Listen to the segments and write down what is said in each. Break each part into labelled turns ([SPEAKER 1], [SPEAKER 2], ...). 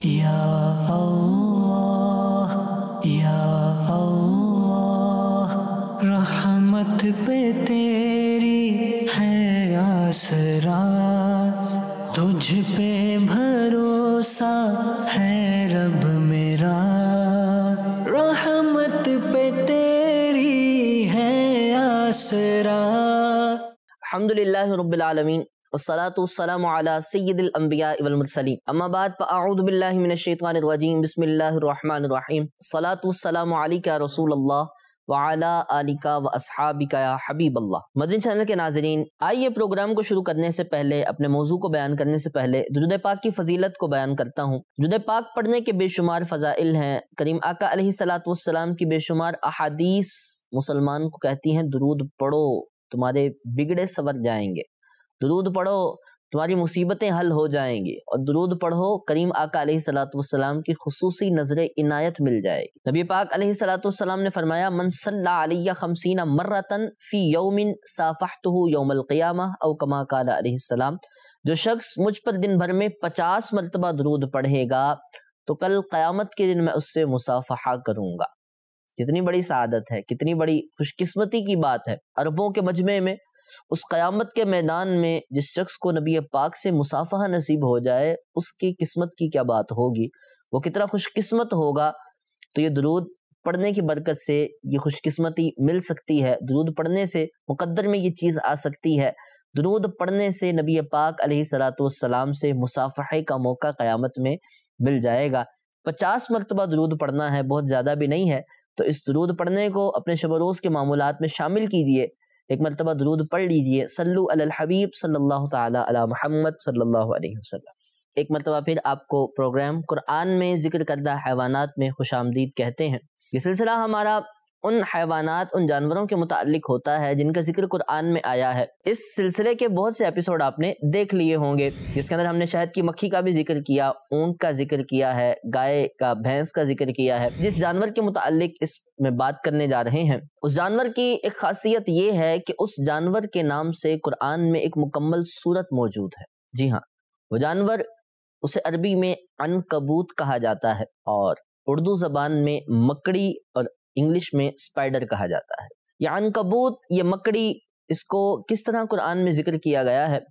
[SPEAKER 1] Ya रहमत पे तेरी है आसरा तुझ पे भरोसा है रब मेरा रहमत पे तेरी है आसरा अलहमदिल्ला रबालमीन आइए प्रोग्राम को शुरू करने से पहले अपने मौजू को बयान करने से पहले जुद पाक की फजीलत को बयान करता हूँ जुद पाक पढ़ने के बेशुमार फ़जाइल हैं करीम आका सलाम की बेशुमार अहादीस मुसलमान को कहती हैं दरूद पढ़ो तुम्हारे बिगड़े सवर जाएंगे दरूद पढ़ो तुम्हारी मुसीबतें हल हो जाएंगी और दरूद पढ़ो करीम आका सलाम की खसूस नजर इनायत मिल जाएगी नबी पाक सलाम ने फरमाया मनसल्ला खमसीना मर्रतन फ़ी यौमिन साफ़ात यौमलक़ियामा अवकमा सलाम जो शख्स मुझ पर दिन भर में पचास मरतबा दरूद पढ़ेगा तो कल क्यामत के दिन मैं उससे मुसाफहा करूँगा कितनी बड़ी सदत है कितनी बड़ी खुशकस्मती की बात है अरबों के मजमे में उस क़यामत के मैदान में जिस शख्स को नबी पाक से मुसाफा नसीब हो जाए उसकी किस्मत की क्या बात होगी वो कितना खुशकस्मत होगा तो ये दरूद पढ़ने की बरकत से ये खुशकस्मती मिल सकती है दरूद पढ़ने से मुकद्दर में ये चीज़ आ सकती है दरूद पढ़ने से नबी पाक सलाम से मुसाफहे का मौका क़यामत में मिल जाएगा पचास मरतबा दरूद पढ़ना है बहुत ज़्यादा भी नहीं है तो इस दरूद पढ़ने को अपने शब रोज़ के मामूलत में शामिल कीजिए एक मरतबा दरूद पढ़ लीजिए सल्लु अल हबीब सल्लल्लाहु ताला अला मोहम्मद सल्लल्लाहु अलैहि वसल्लम एक मरतबा फिर आपको प्रोग्राम कुरान में जिक्र करदा हैवानात में खुश कहते हैं ये सिलसिला हमारा उन हैवानात उन जानवरों के मुतालिक होता है जिनका जिक्र कुरान में आया है इस सिलसिले के बहुत से एपिसोड आपने देख लिए होंगे जिसके अंदर हमने शहद की मक्खी का भी जिक्र किया ऊंट का जिक्र किया है गाय का भैंस का जिक्र किया है जिस जानवर के मुतालिक इस में बात करने जा रहे हैं उस जानवर की एक खासियत ये है कि उस जानवर के नाम से कुरान में एक मुकम्मल सूरत मौजूद है जी हाँ वो जानवर उसे अरबी में अनकबूत कहा जाता है और उर्दू जबान में मकड़ी और इंग्लिश में स्पाइडर कहा जाता है या अनकबूत ये मकड़ी इसको किस तरह कुरान में जिक्र किया गया है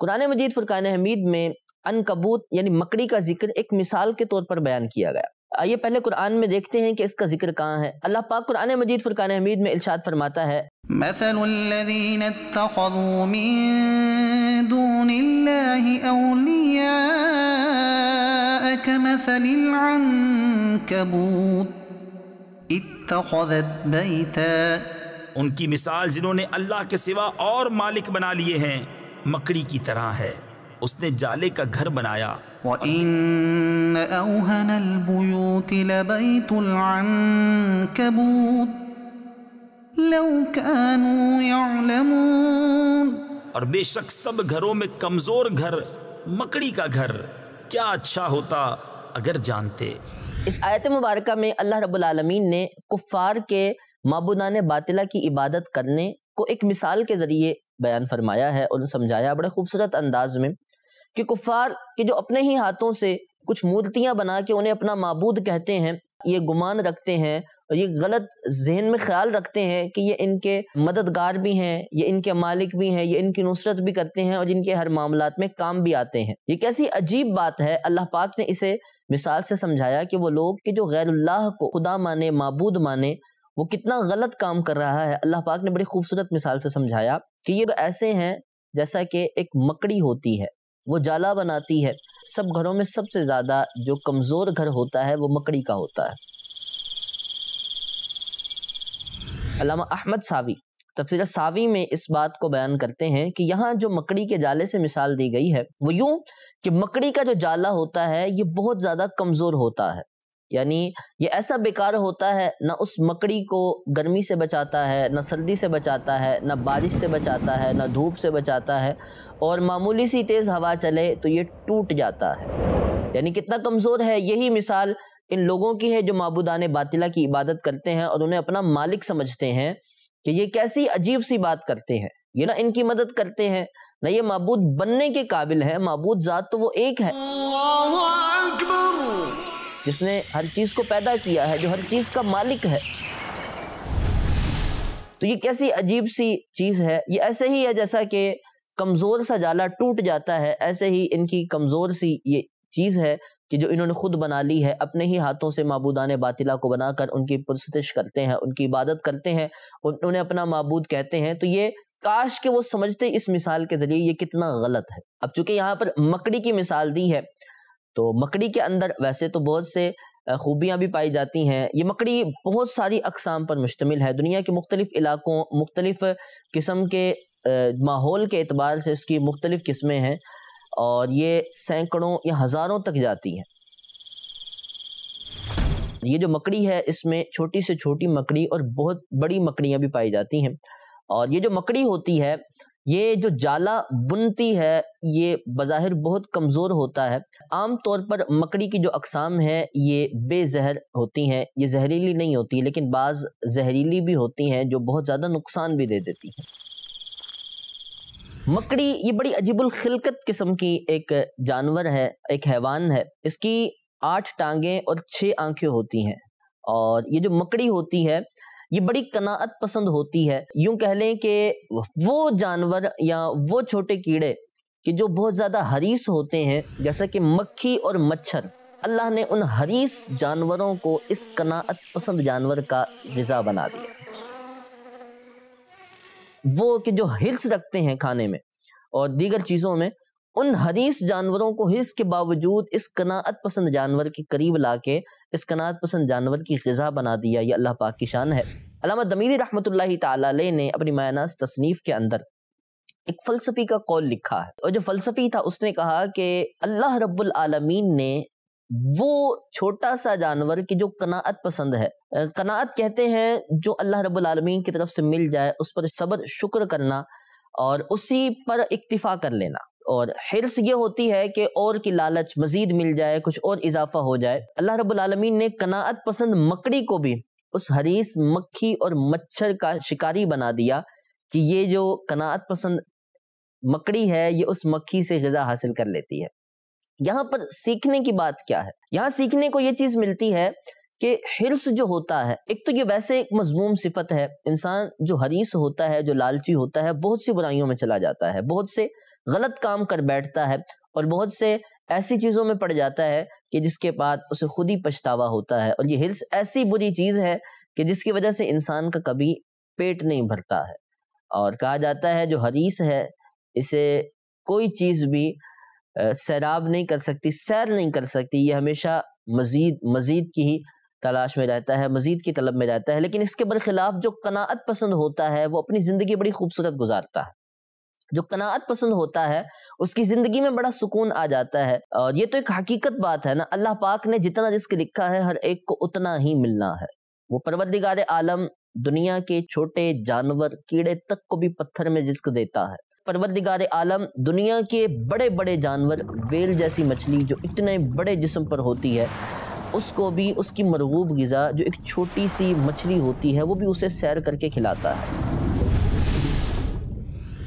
[SPEAKER 1] कुरान मजीद फुरकान हमीद में अनकबूत यानी मकड़ी का जिक्र एक मिसाल के तौर पर बयान किया गया आइए पहले कुरान में देखते हैं कि इसका जिक्र कहाँ है अल्लाह पाक कुरान मजीद फुरकान हमीद में इर्शाद फरमाता है مثل उनकी मिसाल जिन्होंने अल्लाह के सिवा और मालिक बना लिए हैं मकड़ी की तरह है उसने जाले का घर बनाया और बेशक सब घरों में कमजोर घर मकड़ी का घर क्या अच्छा होता अगर जानते इस आयत मुबारक में अल्लाह रबालमीन ने कुफ़ार के मबुदान बातिला की इबादत करने को एक मिसाल के ज़रिए बयान फरमाया है और समझाया बड़े खूबसूरत अंदाज में कि कुफ़ार के जो अपने ही हाथों से कुछ मूर्तियाँ बना के उन्हें अपना मबूद कहते हैं ये गुमान रखते हैं और ये गलत जहन में ख्याल रखते हैं कि ये इनके मददगार भी हैं ये इनके मालिक भी हैं ये इनकी नुसरत भी करते हैं और इनके हर मामला में काम भी आते हैं ये कैसी अजीब बात है अल्लाह पाक ने इसे मिसाल से समझाया कि वो लोग कि जो गैरुल्लाह को खुदा माने मबूद माने वो कितना गलत काम कर रहा है अल्लाह पाक ने बड़ी खूबसूरत मिसाल से समझाया कि ये तो ऐसे हैं जैसा कि एक मकड़ी होती है वो जाला बनाती है सब घरों में सबसे ज़्यादा जो कमज़ोर घर होता है वो मकड़ी का होता है अलामा अहमद सावी तफसीर सावी में इस बात को बयान करते हैं कि यहाँ जो मकड़ी के जाले से मिसाल दी गई है वो यूं कि मकड़ी का जो जाला होता है ये बहुत ज़्यादा कमज़ोर होता है यानी ये ऐसा बेकार होता है ना उस मकड़ी को गर्मी से बचाता है ना सर्दी से बचाता है ना बारिश से बचाता है ना धूप से बचाता है और मामूली सी तेज़ हवा चले तो ये टूट जाता है यानी कितना कमज़ोर है यही मिसाल इन लोगों की है जो मबूदान बातिला की इबादत करते हैं और उन्हें अपना मालिक समझते हैं कि ये कैसी अजीब सी बात करते हैं ये ना इनकी मदद करते हैं ना ये मबूद बनने के काबिल है मबूद ज़ात तो वो एक है जिसने हर चीज़ को पैदा किया है जो हर चीज़ का मालिक है तो ये कैसी अजीब सी चीज़ है ये ऐसे ही है जैसा कि कमज़ोर सा जाला टूट जाता है ऐसे ही इनकी कमज़ोर सी ये चीज़ है कि जो इन्होंने खुद बना ली है अपने ही हाथों से मबूदान बातिला को बनाकर उनकी पुरस्तिश करते हैं उनकी इबादत करते हैं उन्हें अपना मबूद कहते हैं तो ये काश के वो समझते इस मिसाल के जरिए ये कितना गलत है अब चूंकि यहाँ पर मकड़ी की मिसाल दी है तो मकड़ी के अंदर वैसे तो बहुत से खूबियाँ भी पाई जाती हैं ये मकड़ी बहुत सारी अकसाम पर मुश्तमिल है दुनिया के मुख्तलिफ इलाकों मुख्तलिफ किस्म के माहौल के अतबार से इसकी मुख्तलिफ किस्में हैं और ये सैकड़ों या हज़ारों तक जाती हैं ये जो मकड़ी है इसमें छोटी से छोटी मकड़ी और बहुत बड़ी मकड़ियाँ भी पाई जाती हैं और ये जो मकड़ी होती है ये जो जाला बुनती है ये बाहर बहुत कमज़ोर होता है आम तौर पर मकड़ी की जो अकसाम है ये बेजहर होती हैं ये जहरीली नहीं होती लेकिन बाज़ जहरीली भी होती हैं जो बहुत ज़्यादा नुकसान भी दे देती हैं मकड़ी ये बड़ी अजीबुल खिलकत किस्म की एक जानवर है एक हैवान है इसकी आठ टांगे और छः आंखें होती हैं और ये जो मकड़ी होती है ये बड़ी कनात पसंद होती है यूं कह लें कि वो जानवर या वो छोटे कीड़े कि जो बहुत ज़्यादा हरीस होते हैं जैसा कि मक्खी और मच्छर अल्लाह ने उन हरीस जानवरों को इस कनात पसंद जानवर का गज़ा बना दिया वो कि जो हिर्स रखते हैं खाने में और दीगर चीज़ों में उन हरीस जानवरों को हिर्स के बावजूद इस कनात पसंद जानवर के करीब ला के इस कनात पसंद जानवर की गज़ा बना दिया ये अल्लाह पाक की शान है अलामा दमीरी रहमत ताला ने अपनी मायनास तसनीफ़ के अंदर एक फ़लसफ़ी का कौल लिखा है और जो फ़लसफ़ी था उसने कहा कि अल्लाह रब्बुल आलमीन ने वो छोटा सा जानवर की जो कनात पसंद है कनात कहते हैं जो अल्लाह रब्बुल आलमीन की तरफ से मिल जाए उस पर सब्र शुक्र करना और उसी पर इक्तिफा कर लेना और हिरस ये होती है कि और की लालच मजीद मिल जाए कुछ और इजाफा हो जाए अल्लाह रब्बुल आलमीन ने कनात पसंद मकड़ी को भी उस हरीस मक्खी और मच्छर का शिकारी बना दिया कि ये जो कनात पसंद मकड़ी है ये उस मक्खी से गज़ा हासिल कर लेती है यहाँ पर सीखने की बात क्या है यहाँ सीखने को ये चीज मिलती है कि हिर्स जो होता है एक तो ये वैसे एक मजमूम सिफत है इंसान जो हरीस होता है जो लालची होता है बहुत सी बुराइयों में चला जाता है बहुत से गलत काम कर बैठता है और बहुत से ऐसी चीज़ों में पड़ जाता है कि जिसके बाद उसे खुद ही पछतावा होता है और ये हिल्स ऐसी बुरी चीज़ है कि जिसकी वजह से इंसान का कभी पेट नहीं भरता है और कहा जाता है जो हरीस है इसे कोई चीज़ भी सैराब नहीं कर सकती सैर नहीं कर सकती ये हमेशा मजीद मजीद की ही तलाश में रहता है मजीद की तलब में रहता है लेकिन इसके बरखिलाफ जो कनात पसंद होता है वो अपनी ज़िंदगी बड़ी खूबसूरत गुजारता है जो कनात पसंद होता है उसकी ज़िंदगी में बड़ा सुकून आ जाता है और ये तो एक हकीकत बात है ना अल्लाह पाक ने जितना रिस्क लिखा है हर एक को उतना ही मिलना है वो परवरदिगार आलम दुनिया के छोटे जानवर कीड़े तक को भी पत्थर में रिस्क देता है परवरदिगार आलम दुनिया के बड़े बड़े जानवर वेल जैसी मछली जो इतने बड़े जिसम पर होती है उसको भी उसकी मरगूब गज़ा जो एक छोटी सी मछली होती है वो भी उसे सैर करके खिलाता है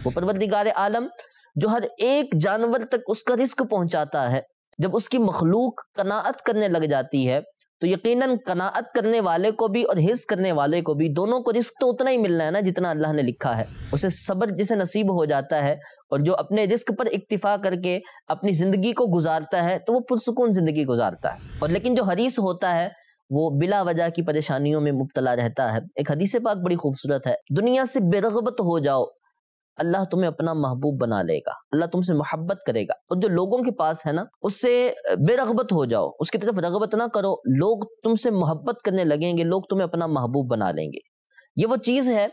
[SPEAKER 1] वो परवरदिगार आलम जो हर एक जानवर तक उसका रिस्क पहुंचाता है जब उसकी मखलूक कनात करने लग जाती है तो यकीनन कनात करने वाले को भी और हिस्स करने वाले को भी दोनों को रिस्क तो उतना ही मिलना है ना जितना अल्लाह ने लिखा है उसे सब्र जिसे नसीब हो जाता है और जो अपने रिस्क पर इक्तफा करके अपनी ज़िंदगी को गुजारता है तो वो पुरसकून ज़िंदगी गुजारता है और लेकिन जो हरीस होता है वो बिला वजह की परेशानियों में मुबतला रहता है एक हदीस पाक बड़ी खूबसूरत है दुनिया से बेरगबत हो जाओ अल्लाह तुम्हें अपना महबूब बना लेगा अल्लाह तुमसे मोहब्बत करेगा और जो लोगों के पास है ना उससे बेरगबत हो जाओ उसकी तरफ रगबत ना करो लोग तुमसे मोहब्बत करने लगेंगे लोग तुम्हें अपना महबूब बना लेंगे ये वो चीज़ है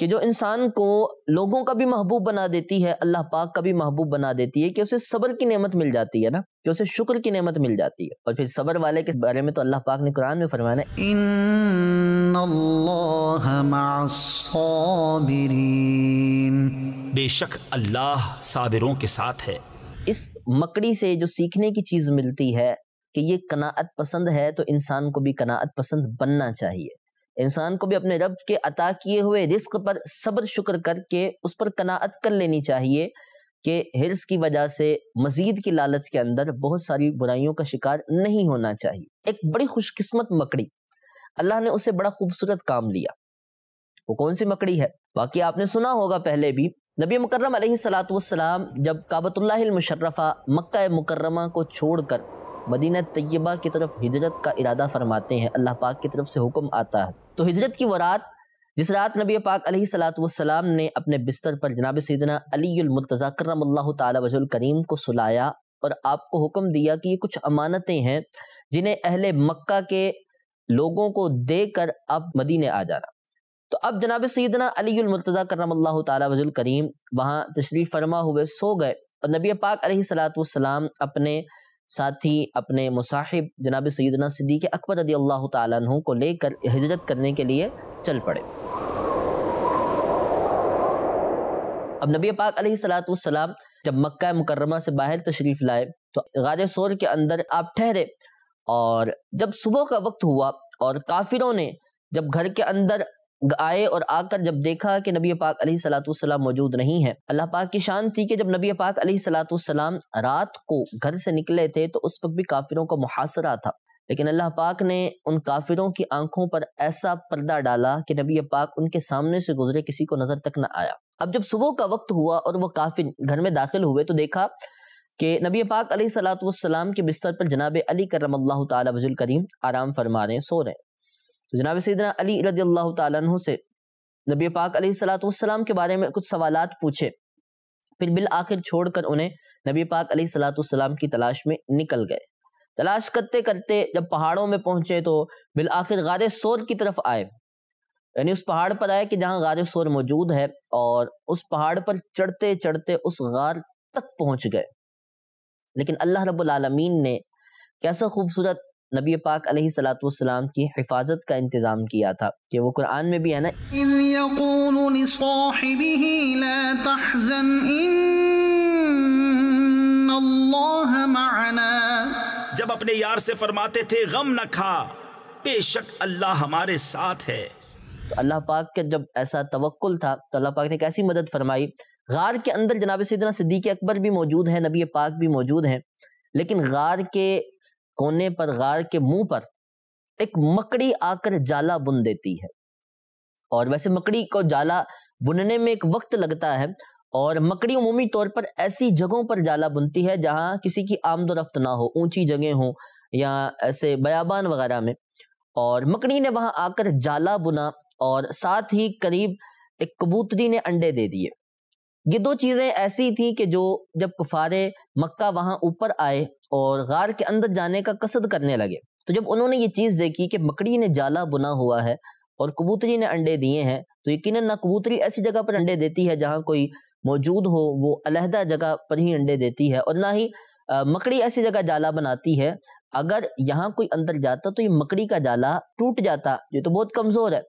[SPEAKER 1] कि जो इंसान को लोगों का भी महबूब बना देती है अल्लाह पाक का भी महबूब बना देती है कि उसे सब्र की नेमत मिल जाती है ना कि उसे शुक्र की नेमत मिल जाती है और फिर सब्र वाले के बारे में तो अल्लाह पाक ने कुरान में फरमाना बेशक अल्लाह साबिरों के साथ है इस मकड़ी से जो सीखने की चीज़ मिलती है कि ये कनात पसंद है तो इंसान को भी कनात पसंद बनना चाहिए इंसान को भी अपने रब के अता किए हुए रिस्क पर सब्र शुक्र करके उस पर कनात कर लेनी चाहिए कि हिर्स की वजह से मजीद की लालच के अंदर बहुत सारी बुराइयों का शिकार नहीं होना चाहिए एक बड़ी खुशकिस्मत मकड़ी अल्लाह ने उसे बड़ा खूबसूरत काम लिया वो कौन सी मकड़ी है बाकी आपने सुना होगा पहले भी नबी मुकर्रम सलाम जब काबतुल्लाहिल मुशर्रफ़ा मक्का मुकर्रमा को छोड़कर मदीना तय्यबा की तरफ हिजरत का इरादा फरमाते हैं अल्लाह पाक की तरफ से हुक्म आता है तो हिजरत की वरात जिस रात नबी पाक सलाम ने अपने बिस्तर पर जनाब सदना अलीमतज़ा करम तजुल करीम को सुलाया और आपको हुक्म दिया कि ये कुछ अमानतें हैं जिन्हें अहले मक्का के लोगों को देकर आप मदीने आ जाना तो अब जनाब सदना अलीमतज़ा करम तजुल करीम वहाँ तशरीफ़ फरमा हुए सो गए और नबी पाक सलाम अपने साथ ही अपने मुसाहिब जनाब सैदना सिद्दीक अकबर रदी अल्लाह तु को लेकर हिजरत करने के लिए चल पड़े अब नबी पाक सलाम जब मक्का मुकरमा से बाहर तशरीफ़ लाए तो गार सोर के अंदर आप ठहरे और जब सुबह का वक्त हुआ और काफिरों ने जब घर के अंदर आए और आकर जब देखा कि नबी पाक अली सलाम मौजूद नहीं है अल्लाह पाक की शान थी कि जब नबी पाक अली सलाम रात को घर से निकले थे तो उस वक्त भी काफिरों का मुहासरा था लेकिन अल्लाह पाक ने उन काफिरों की आंखों पर ऐसा पर्दा डाला कि नबी पाक उनके सामने से गुजरे किसी को नजर तक न आया अब जब सुबह का वक्त हुआ और वह काफिर घर में दाखिल हुए तो देखा कि नबी पाक सलाम के बिस्तर पर जनाब अली करम अल्लाह तजुल करीम आराम फरमा रहे सो रहे हैं तो जनाब सदना अली रदी अल्लाह तु से नबी पाक सलातम के बारे में कुछ सवाल पूछे फिर बिल आखिर छोड़ कर उन्हें नबी पाक सलातम की तलाश में निकल गए तलाश करते करते जब पहाड़ों में पहुंचे तो बिल आखिर गार सोर की तरफ आए यानी उस पहाड़ पर आए कि जहाँ गार सोर मौजूद है और उस पहाड़ पर चढ़ते चढ़ते उस गार तक पहुंच गए लेकिन अल्लाह रबालमीन ने कैसा खूबसूरत नबी पाक सलाम की हिफाजत का इंतज़ाम किया था कि वो कुरान में भी है ना जब अपने यार से फरमाते थे गम न खा बेशक अल्लाह हमारे साथ है तो अल्लाह पाक का जब ऐसा तवक्ल था तो अल्लाह पाक ने कैसी मदद फरमाई गार के अंदर जनाब सदना सिद्दीक अकबर भी मौजूद है नबी पाक भी मौजूद हैं लेकिन गार के कोने पर गार के मुंह पर एक मकड़ी आकर जाला बुन देती है और वैसे मकड़ी को जाला बुनने में एक वक्त लगता है और मकड़ी उमूमी तौर पर ऐसी जगहों पर जाला बुनती है जहाँ किसी की आमदोरफ्त ना हो ऊंची जगह हो या ऐसे बयाबान वगैरह में और मकड़ी ने वहां आकर जाला बुना और साथ ही करीब एक कबूतरी ने अंडे दे दिए ये दो चीज़ें ऐसी थी कि जो जब कुफारे मक्का वहाँ ऊपर आए और गार के अंदर जाने का कसद करने लगे तो जब उन्होंने ये चीज़ देखी कि मकड़ी ने जाला बुना हुआ है और कबूतरी ने अंडे दिए हैं तो यकीन ना कबूतरी ऐसी जगह पर अंडे देती है जहाँ कोई मौजूद हो वो अलहदा जगह पर ही अंडे देती है और ना ही आ, मकड़ी ऐसी जगह जाला बनाती है अगर यहाँ कोई अंदर जाता तो ये मकड़ी का जाला टूट जाता ये तो बहुत कमज़ोर है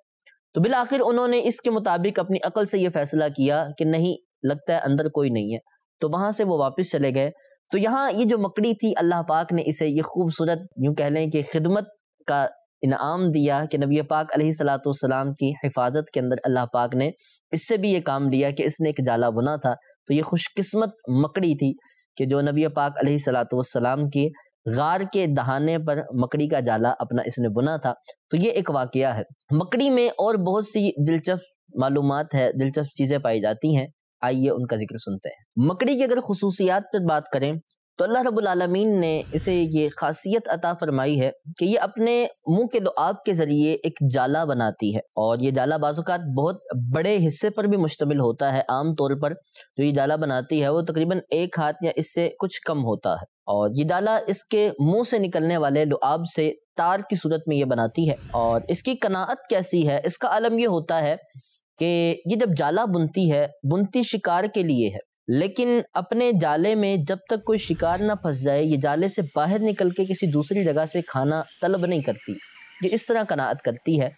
[SPEAKER 1] तो बिल आखिर उन्होंने इसके मुताबिक अपनी अकल से ये फैसला किया कि नहीं लगता है अंदर कोई नहीं है तो वहां से वो वापस चले गए तो यहाँ ये जो मकड़ी थी अल्लाह पाक ने इसे ये खूबसूरत यूं कह लें कि खिदमत का इनाम दिया कि नबी पाक सलाम की हिफाजत के अंदर अल्लाह पाक ने इससे भी ये काम लिया कि इसने एक जाला बुना था तो ये खुशकिस्मत मकड़ी थी कि जो नबी पाक सलाम की गार के दहाने पर मकड़ी का जाला अपना इसने बुना था तो ये एक वाक़ है मकड़ी में और बहुत सी दिलचस्प मालूम है दिलचस्प चीज़ें पाई जाती हैं आइए उनका जिक्र सुनते हैं मकड़ी की अगर खसूसियात पर बात करें तो अल्लाह रबालमीन ने इसे ये खासियत अता फरमाई है कि ये अपने मुंह के लुआब के ज़रिए एक जाला बनाती है और ये जाला बाज़ात बहुत बड़े हिस्से पर भी मुश्तमिल होता है आम तौर पर जो तो ये जाला बनाती है वो तकरीबन एक हाथ या इससे कुछ कम होता है और ये जाला इसके मुंह से निकलने वाले लुआब से तार की सूरत में ये बनाती है और इसकी कनात कैसी है इसका आलम यह होता है कि ये जब जाला बुनती है बुनती शिकार के लिए है लेकिन अपने जाले में जब तक कोई शिकार ना फंस जाए ये जाले से बाहर निकल के किसी दूसरी जगह से खाना तलब नहीं करती ये इस तरह कनात करती है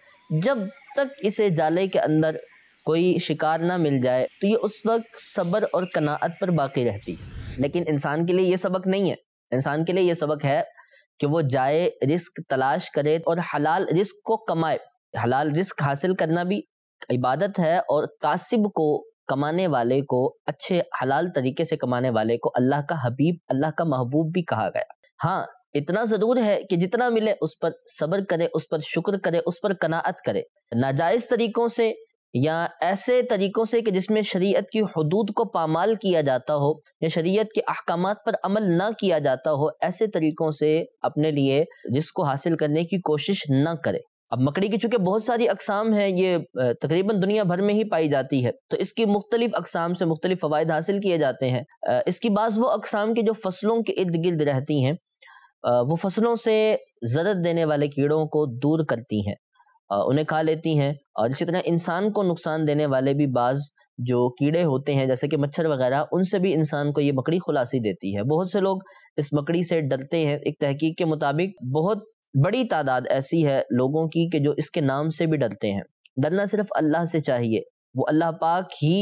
[SPEAKER 1] जब तक इसे जाले के अंदर कोई शिकार ना मिल जाए तो ये उस वक्त सब्र और कनात पर बाकी रहती है लेकिन इंसान के लिए ये सबक नहीं है इंसान के लिए ये सबक है कि वो जाए रिस्क तलाश करे और हलाल रिस्क को कमाए हलाल रिस्क हासिल करना भी इबादत है और कासिब को कमाने वाले को अच्छे हलाल तरीके से कमाने वाले को अल्लाह का हबीब अल्लाह का महबूब भी कहा गया हाँ इतना ज़रूर है कि जितना मिले उस पर सब्र करे उस पर शुक्र करे उस पर कनाअत करे नाजायज़ तरीक़ों से या ऐसे तरीक़ों से कि जिसमें शरीयत की हदूद को पामाल किया जाता हो या शरीयत के अहकाम पर अमल ना किया जाता हो ऐसे तरीक़ों से अपने लिए जिसको हासिल करने की कोशिश ना करे अब मकड़ी की चूँकि बहुत सारी अकसाम है ये तकरीबन दुनिया भर में ही पाई जाती है तो इसकी मुख्तलिफ अकसाम से मुख्तलि फ़वाद हासिल किए जाते हैं इसकी बाज़ वो अकसाम की जो फसलों के इर्द गिर्द रहती हैं वो फसलों से जरद देने वाले कीड़ों को दूर करती हैं उन्हें खा लेती हैं और इसी तरह इंसान को नुकसान देने वाले भी बाज़ जो कीड़े होते हैं जैसे कि मच्छर वगैरह उनसे भी इंसान को ये मकड़ी खुलासी देती है बहुत से लोग इस मकड़ी से डरते हैं एक तहकीक के मुताबिक बहुत बड़ी तादाद ऐसी है लोगों की कि जो इसके नाम से भी डरते हैं डरना सिर्फ अल्लाह से चाहिए वो अल्लाह पाक ही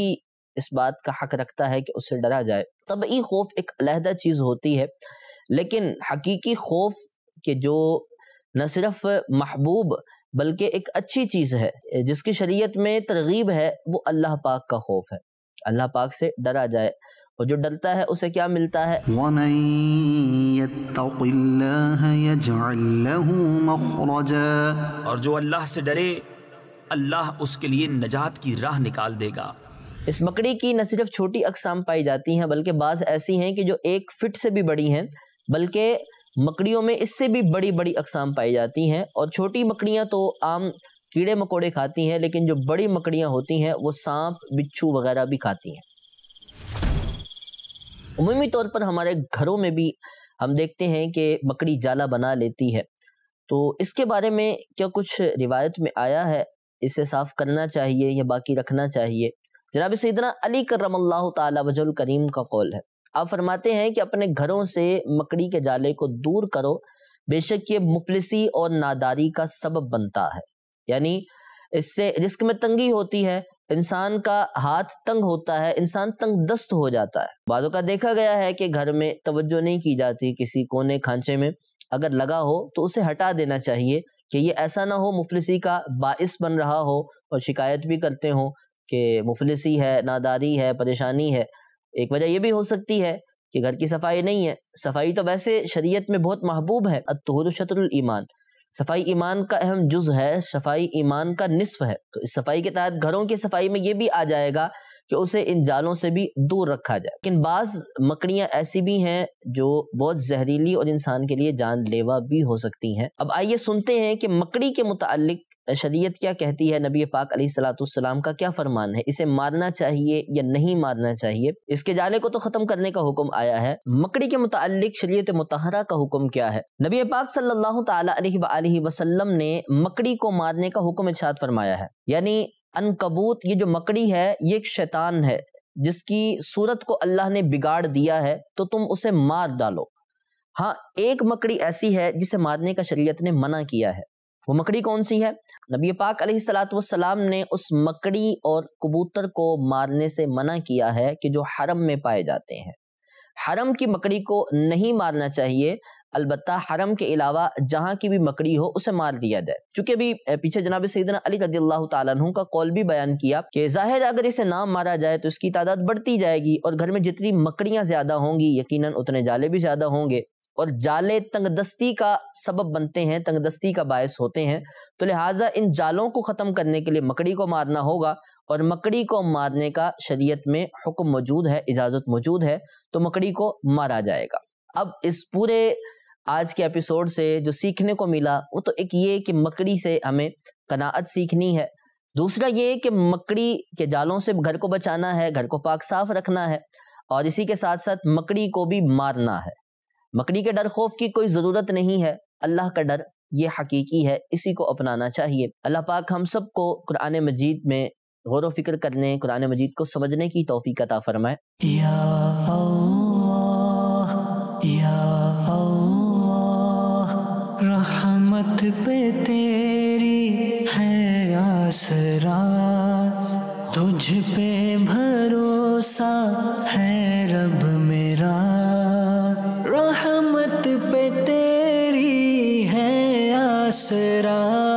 [SPEAKER 1] इस बात का हक रखता है कि उससे डरा जाए तब खौफ एक अलहदा चीज़ होती है लेकिन हकीकी खौफ के जो न सिर्फ महबूब बल्कि एक अच्छी चीज़ है जिसकी शरीयत में तरगीब है वो अल्लाह पाक का खौफ है अल्लाह पाक से डरा जाए और जो डलता है उसे क्या मिलता है और जो अल्लाह से डरे अल्लाह उसके लिए नजात की राह निकाल देगा इस मकड़ी की न सिर्फ छोटी अकसाम पाई जाती हैं बल्कि बाज़ ऐसी हैं कि जो एक फिट से भी बड़ी हैं बल्कि मकड़ियों में इससे भी बड़ी बड़ी अकसाम पाई जाती हैं और छोटी मकड़ियाँ तो आम कीड़े मकोड़े खाती हैं लेकिन जो बड़ी मकड़ियाँ होती हैं वो सांप बिच्छू वगैरह भी खाती हैं उमूमी तौर पर हमारे घरों में भी हम देखते हैं कि मकड़ी जाला बना लेती है तो इसके बारे में क्या कुछ रिवायत में आया है इसे साफ करना चाहिए या बाकी रखना चाहिए जनाब सदना अली करम तजुल करीम का कौल है आप फरमाते हैं कि अपने घरों से मकड़ी के जाले को दूर करो बेशक ये मुफलिसी और नादारी का सबब बनता है यानी इससे रिस्क में तंगी होती है इंसान का हाथ तंग होता है इंसान तंग दस्त हो जाता है बाजों का देखा गया है कि घर में तवज्जो नहीं की जाती किसी कोने खांचे में अगर लगा हो तो उसे हटा देना चाहिए कि ये ऐसा ना हो मुफलिसी का बाइस बन रहा हो और शिकायत भी करते हो कि मुफलिसी है नादारी है परेशानी है एक वजह यह भी हो सकती है कि घर की सफाई नहीं है सफाई तो वैसे शरीयत में बहुत महबूब है अतहर ईमान सफाई ईमान का अहम जुज है सफाई ईमान का निसफ है तो इस सफाई के तहत घरों की सफाई में ये भी आ जाएगा कि उसे इन जालों से भी दूर रखा जाए लेकिन बाज़ मकड़ियाँ ऐसी भी हैं जो बहुत जहरीली और इंसान के लिए जानलेवा भी हो सकती हैं अब आइए सुनते हैं कि मकड़ी के मुतालिक शरीयत क्या कहती है नबी पाक सलाम का क्या फरमान है इसे मारना चाहिए या नहीं मारना चाहिए इसके जाले को तो ख़त्म करने का हुक्म आया है मकड़ी के मुतालिक शरीयत मुतहरा का हुक्म क्या है नबी पाक सल्लल्लाहु अलैहि वसल्लम ने मकड़ी को मारने का हुक्म इर्शाद फरमाया है यानी अनकबूत ये जो मकड़ी है ये एक शैतान है जिसकी सूरत को अल्लाह ने बिगाड़ दिया है तो तुम उसे मार डालो हाँ एक मकड़ी ऐसी है जिसे मारने का शरीयत ने मना किया है वो मकड़ी कौन सी है नबी पाक सलाम ने उस मकड़ी और कबूतर को मारने से मना किया है कि जो हरम में पाए जाते हैं हरम की मकड़ी को नहीं मारना चाहिए अलबत् हरम के अलावा जहाँ की भी मकड़ी हो उसे मार दिया जाए चूंकि अभी पीछे जनाब सैदना अली अल्लाह तु का कौल भी बयान किया कि जाहिर अगर इसे ना मारा जाए तो इसकी तादाद बढ़ती जाएगी और घर में जितनी मकड़ियाँ ज़्यादा होंगी यकीन उतने जाले भी ज़्यादा होंगे और जाले तंगदस्ती का सबब बनते हैं तंगदस्ती का बायस होते हैं तो लिहाजा इन जालों को ख़त्म करने के लिए मकड़ी को मारना होगा और मकड़ी को मारने का शरीयत में हुक्म मौजूद है इजाज़त मौजूद है तो मकड़ी को मारा जाएगा अब इस पूरे आज के एपिसोड से जो सीखने को मिला वो तो एक ये कि मकड़ी से हमें कनाअत सीखनी है दूसरा ये कि मकड़ी के जालों से घर को बचाना है घर को पाक साफ रखना है और इसी के साथ साथ मकड़ी को भी मारना है मकड़ी के डर खौफ की कोई ज़रूरत नहीं है अल्लाह का डर ये हकीकी है इसी को अपनाना चाहिए अल्लाह पाक हम सब को कुरान मजीद में गौर व फिक्र करने कुरान मजीद को समझने की तोफ़ी अता फरमाए या रहमत पे तेरी है आसरा तुझ पे भरोसा है रब será